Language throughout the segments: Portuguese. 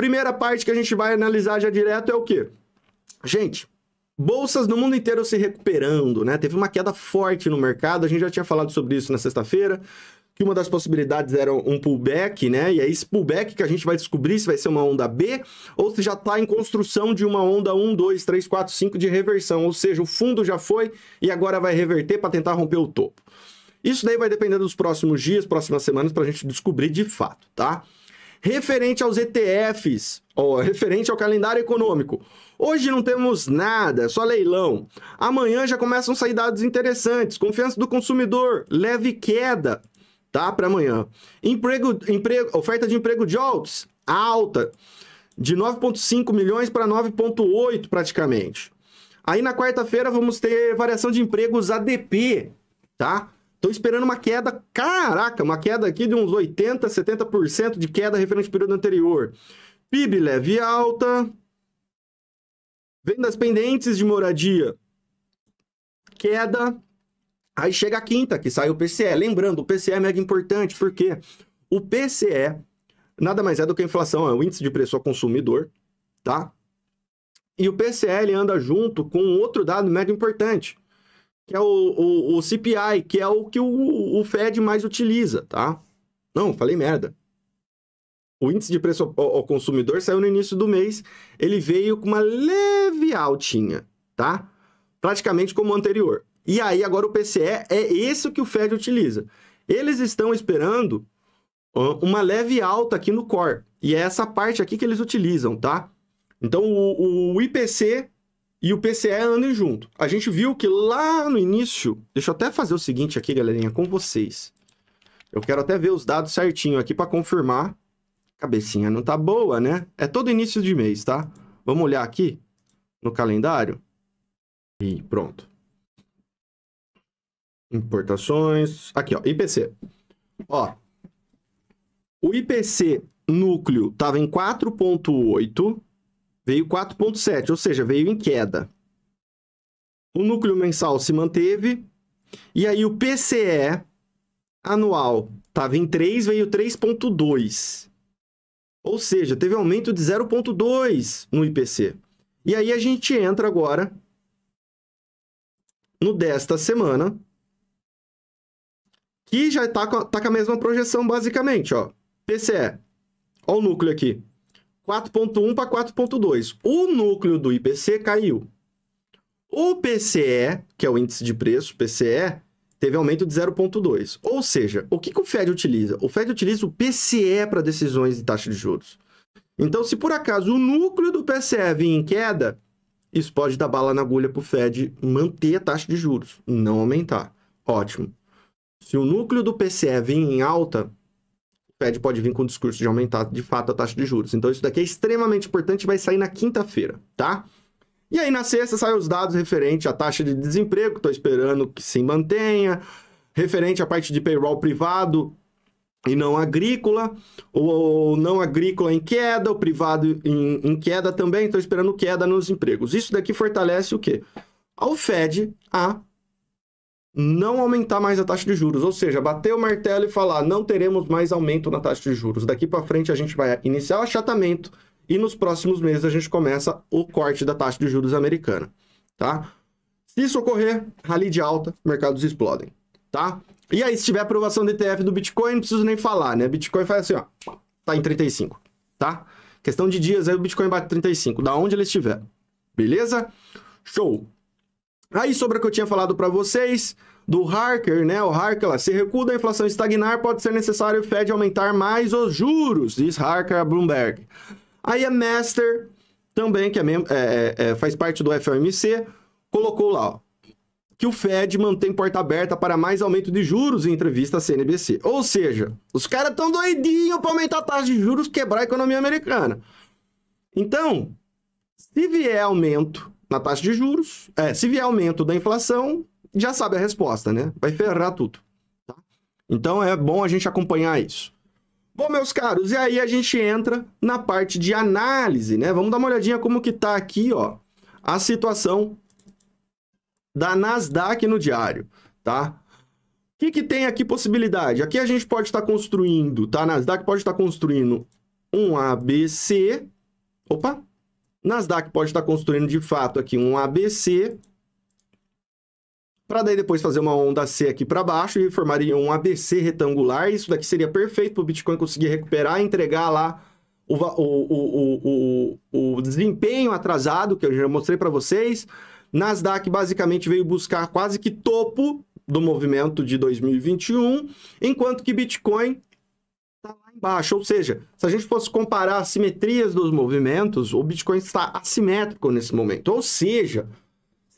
Primeira parte que a gente vai analisar já direto é o quê? Gente, bolsas no mundo inteiro se recuperando, né? Teve uma queda forte no mercado, a gente já tinha falado sobre isso na sexta-feira, que uma das possibilidades era um pullback, né? E é esse pullback que a gente vai descobrir se vai ser uma onda B ou se já está em construção de uma onda 1, 2, 3, 4, 5 de reversão, ou seja, o fundo já foi e agora vai reverter para tentar romper o topo. Isso daí vai depender dos próximos dias, próximas semanas, para a gente descobrir de fato, tá? Referente aos ETFs, referente ao calendário econômico. Hoje não temos nada, só leilão. Amanhã já começam a sair dados interessantes. Confiança do consumidor, leve queda, tá? Para amanhã. Emprego, emprego, oferta de emprego jobs, alta. De 9,5 milhões para 9,8 praticamente. Aí na quarta-feira vamos ter variação de empregos ADP, tá? Estou esperando uma queda, caraca, uma queda aqui de uns 80%, 70% de queda referente ao período anterior. PIB leve alta. Vendas pendentes de moradia, queda. Aí chega a quinta, que sai o PCE. Lembrando, o PCE é mega importante, porque o PCE nada mais é do que a inflação, é o índice de preço ao consumidor, tá? E o PCE anda junto com outro dado mega importante, que é o, o, o CPI, que é o que o, o Fed mais utiliza, tá? Não, falei merda. O índice de preço ao, ao consumidor saiu no início do mês, ele veio com uma leve altinha, tá? Praticamente como o anterior. E aí agora o PCE é esse que o Fed utiliza. Eles estão esperando uma leve alta aqui no core. E é essa parte aqui que eles utilizam, tá? Então o, o IPC e o PCE andem junto. A gente viu que lá no início... Deixa eu até fazer o seguinte aqui, galerinha, com vocês. Eu quero até ver os dados certinho aqui para confirmar. Cabecinha não tá boa, né? É todo início de mês, tá? Vamos olhar aqui no calendário. E pronto. Importações. Aqui, ó, IPC. Ó, o IPC núcleo tava em 4.8 veio 4,7, ou seja, veio em queda. O núcleo mensal se manteve, e aí o PCE anual estava em 3, veio 3,2. Ou seja, teve aumento de 0,2 no IPC. E aí a gente entra agora no desta semana, que já está tá com a mesma projeção, basicamente. Ó. PCE, ó o núcleo aqui, 4.1 para 4.2. O núcleo do IPC caiu. O PCE, que é o índice de preço, PCE, teve aumento de 0,2. Ou seja, o que, que o Fed utiliza? O Fed utiliza o PCE para decisões de taxa de juros. Então, se por acaso o núcleo do PCE vir em queda, isso pode dar bala na agulha para o Fed manter a taxa de juros, não aumentar. Ótimo. Se o núcleo do PCE vir em alta, Fed pode vir com o discurso de aumentar de fato a taxa de juros. Então isso daqui é extremamente importante, vai sair na quinta-feira, tá? E aí na sexta saem os dados referente à taxa de desemprego, estou esperando que se mantenha, referente à parte de payroll privado e não agrícola, ou não agrícola em queda, o privado em, em queda também, estou esperando queda nos empregos. Isso daqui fortalece o quê? Ao Fed a não aumentar mais a taxa de juros, ou seja, bater o martelo e falar não teremos mais aumento na taxa de juros. Daqui para frente a gente vai iniciar o achatamento e nos próximos meses a gente começa o corte da taxa de juros americana, tá? Se isso ocorrer, rally de alta, mercados explodem, tá? E aí, se tiver aprovação do ETF do Bitcoin, não preciso nem falar, né? Bitcoin faz assim, ó, tá em 35, tá? Questão de dias aí o Bitcoin bate 35, da onde ele estiver, beleza? Show! Aí sobre o que eu tinha falado para vocês, do Harker, né? O Harker, lá, se recuda a inflação estagnar, pode ser necessário o Fed aumentar mais os juros, diz Harker a Bloomberg. Aí a Master, também, que é, é, é, é, faz parte do FOMC, colocou lá, ó, que o Fed mantém porta aberta para mais aumento de juros em entrevista à CNBC. Ou seja, os caras estão doidinhos para aumentar a taxa de juros, quebrar a economia americana. Então, se vier aumento na taxa de juros. É, se vier aumento da inflação, já sabe a resposta, né? Vai ferrar tudo. Tá? Então é bom a gente acompanhar isso. Bom, meus caros, e aí a gente entra na parte de análise, né? Vamos dar uma olhadinha como que tá aqui, ó, a situação da Nasdaq no diário, tá? O que, que tem aqui possibilidade? Aqui a gente pode estar tá construindo, tá? A Nasdaq pode estar tá construindo um ABC. Opa, Nasdaq pode estar tá construindo de fato aqui um ABC, para daí depois fazer uma onda C aqui para baixo e formaria um ABC retangular. Isso daqui seria perfeito para o Bitcoin conseguir recuperar e entregar lá o, o, o, o, desempenho atrasado que eu já mostrei para vocês. Nasdaq basicamente veio buscar quase que topo do movimento de 2021, enquanto que Bitcoin embaixo. Ou seja, se a gente fosse comparar as simetrias dos movimentos, o Bitcoin está assimétrico nesse momento. Ou seja,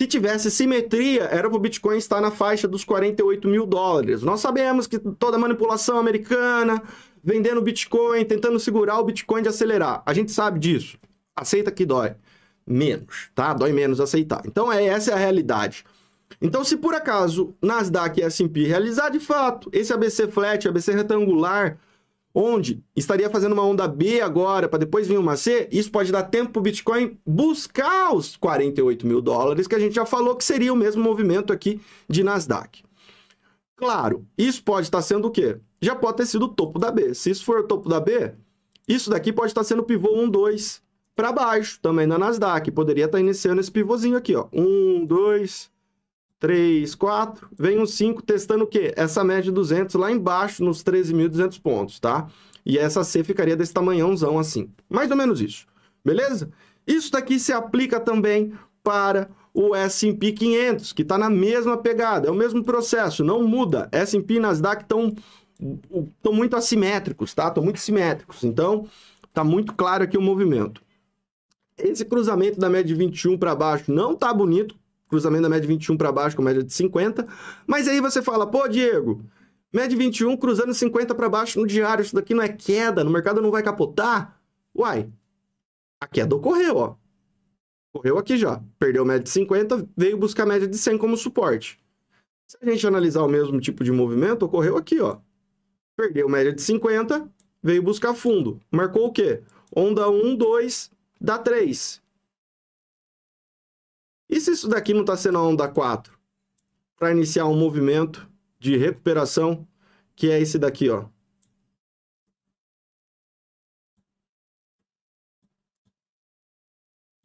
se tivesse simetria, era para o Bitcoin estar na faixa dos 48 mil dólares. Nós sabemos que toda manipulação americana, vendendo Bitcoin, tentando segurar o Bitcoin de acelerar. A gente sabe disso. Aceita que dói menos, tá? Dói menos aceitar. Então, é, essa é a realidade. Então, se por acaso Nasdaq e S&P realizar de fato esse ABC flat, ABC retangular, onde estaria fazendo uma onda B agora para depois vir uma C, isso pode dar tempo para o Bitcoin buscar os 48 mil dólares, que a gente já falou que seria o mesmo movimento aqui de Nasdaq. Claro, isso pode estar tá sendo o quê? Já pode ter sido o topo da B. Se isso for o topo da B, isso daqui pode estar tá sendo pivô 1, 2 para baixo, também na Nasdaq. Poderia estar tá iniciando esse pivôzinho aqui, ó. 1, 2, 3, 4, vem um 5 testando o quê? Essa média de 200 lá embaixo, nos 13.200 pontos, tá? E essa C ficaria desse tamanhãozão assim. Mais ou menos isso, beleza? Isso daqui se aplica também para o S&P 500, que está na mesma pegada, é o mesmo processo, não muda. S&P e Nasdaq estão muito assimétricos, tá? Estão muito simétricos. Então, está muito claro aqui o movimento. Esse cruzamento da média de 21 para baixo não está bonito, cruzamento da média de 21 para baixo com média de 50. Mas aí você fala, pô, Diego, média de 21 cruzando 50 para baixo no diário, isso daqui não é queda, no mercado não vai capotar? Uai, a queda ocorreu, ó. Correu aqui já, perdeu média de 50, veio buscar média de 100 como suporte. Se a gente analisar o mesmo tipo de movimento, ocorreu aqui, ó. Perdeu média de 50, veio buscar fundo. Marcou o quê? Onda 1, 2, dá 3. E se isso daqui não está sendo a onda 4? Para iniciar um movimento de recuperação, que é esse daqui, ó.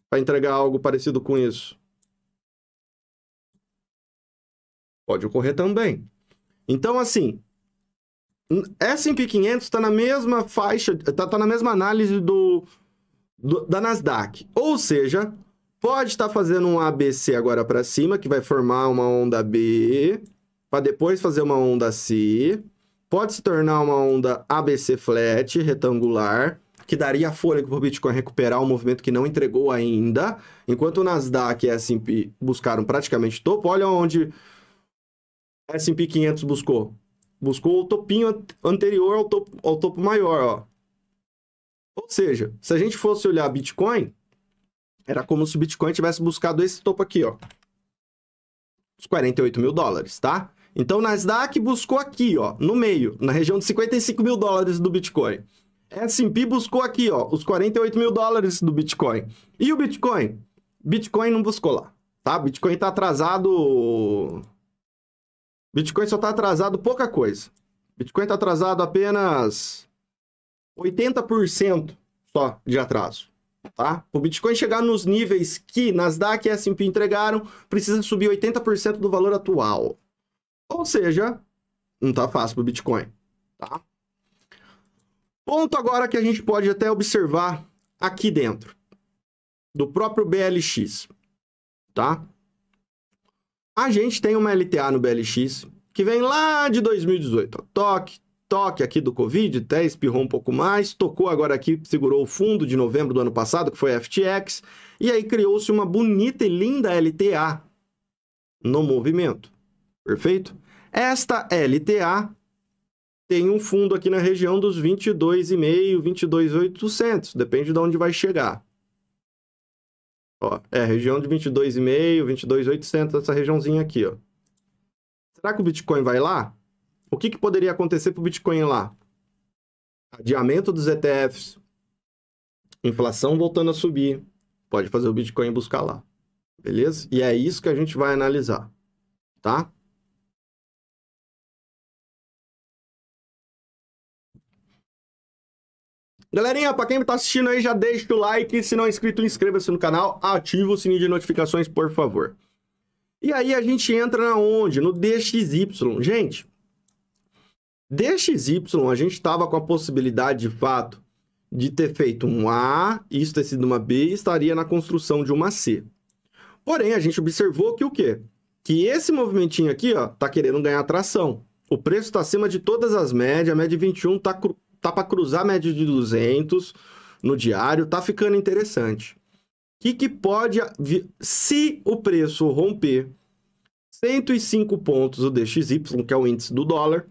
Para entregar algo parecido com isso. Pode ocorrer também. Então, assim, S&P 500 está na mesma faixa, está tá na mesma análise do, do, da Nasdaq. Ou seja, Pode estar tá fazendo um ABC agora para cima, que vai formar uma onda B, para depois fazer uma onda C. Pode se tornar uma onda ABC flat, retangular, que daria fôlego para o Bitcoin recuperar um movimento que não entregou ainda. Enquanto o Nasdaq e S&P buscaram praticamente topo, olha onde S&P 500 buscou. Buscou o topinho anterior ao topo, ao topo maior, ó. Ou seja, se a gente fosse olhar Bitcoin, era como se o Bitcoin tivesse buscado esse topo aqui, ó. Os 48 mil dólares, tá? Então, o Nasdaq buscou aqui, ó, no meio, na região de 55 mil dólares do Bitcoin. S&P buscou aqui, ó, os 48 mil dólares do Bitcoin. E o Bitcoin? Bitcoin não buscou lá, tá? Bitcoin tá atrasado... Bitcoin só tá atrasado pouca coisa. Bitcoin tá atrasado apenas 80% só de atraso. Tá? Para o Bitcoin chegar nos níveis que Nasdaq e S&P entregaram, precisa subir 80% do valor atual. Ou seja, não está fácil para o Bitcoin. Tá? Ponto agora que a gente pode até observar aqui dentro do próprio BLX, tá? A gente tem uma LTA no BLX que vem lá de 2018, ó, toque, toque aqui do Covid, até espirrou um pouco mais, tocou agora aqui, segurou o fundo de novembro do ano passado, que foi a FTX, e aí criou-se uma bonita e linda LTA no movimento. Perfeito? Esta LTA tem um fundo aqui na região dos 22,5, 22,800, depende de onde vai chegar. Ó, é, região de 22,5, 22,800, essa regiãozinha aqui, ó. Será que o Bitcoin vai lá? o que, que poderia acontecer para o Bitcoin lá? Adiamento dos ETFs, inflação voltando a subir, pode fazer o Bitcoin buscar lá, beleza? E é isso que a gente vai analisar, tá? Galerinha, para quem está assistindo aí, já deixa o like. Se não é inscrito, inscreva-se no canal, ativa o sininho de notificações, por favor. E aí a gente entra na onde? No DXY. Gente, DXY, a gente estava com a possibilidade, de fato, de ter feito um A, isso ter sido uma B, e estaria na construção de uma C. Porém, a gente observou que o quê? Que esse movimentinho aqui, ó, tá querendo ganhar tração. O preço está acima de todas as médias, a média de 21 está cru... tá para cruzar a média de 200 no diário, está ficando interessante. O que, que pode... Se o preço romper 105 pontos o DXY, que é o índice do dólar,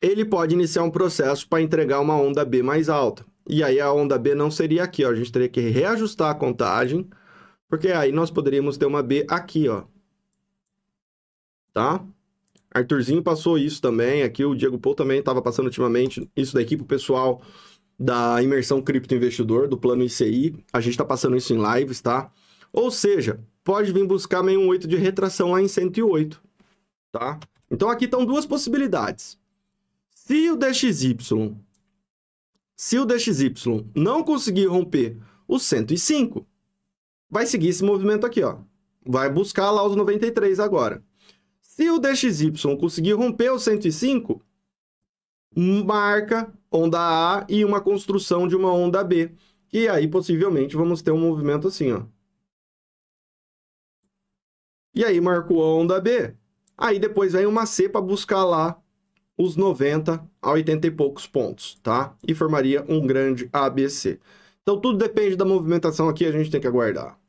ele pode iniciar um processo para entregar uma onda B mais alta. E aí a onda B não seria aqui, ó. A gente teria que reajustar a contagem, porque aí nós poderíamos ter uma B aqui, ó. Tá? Arthurzinho passou isso também, aqui o Diego Paul também estava passando ultimamente isso daqui equipe pessoal da imersão cripto investidor do plano ICI. A gente está passando isso em lives, tá? Ou seja, pode vir buscar meio um 8 de retração lá em 108, tá? Então aqui estão duas possibilidades. Se o DXY, se o DXY não conseguir romper o 105, vai seguir esse movimento aqui, ó. Vai buscar lá os 93 agora. Se o DXY conseguir romper o 105, marca onda A e uma construção de uma onda B. E aí, possivelmente, vamos ter um movimento assim, ó. E aí, marcou a onda B. Aí, depois, vem uma C para buscar lá os 90 a 80 e poucos pontos, tá? E formaria um grande ABC. Então tudo depende da movimentação aqui, a gente tem que aguardar.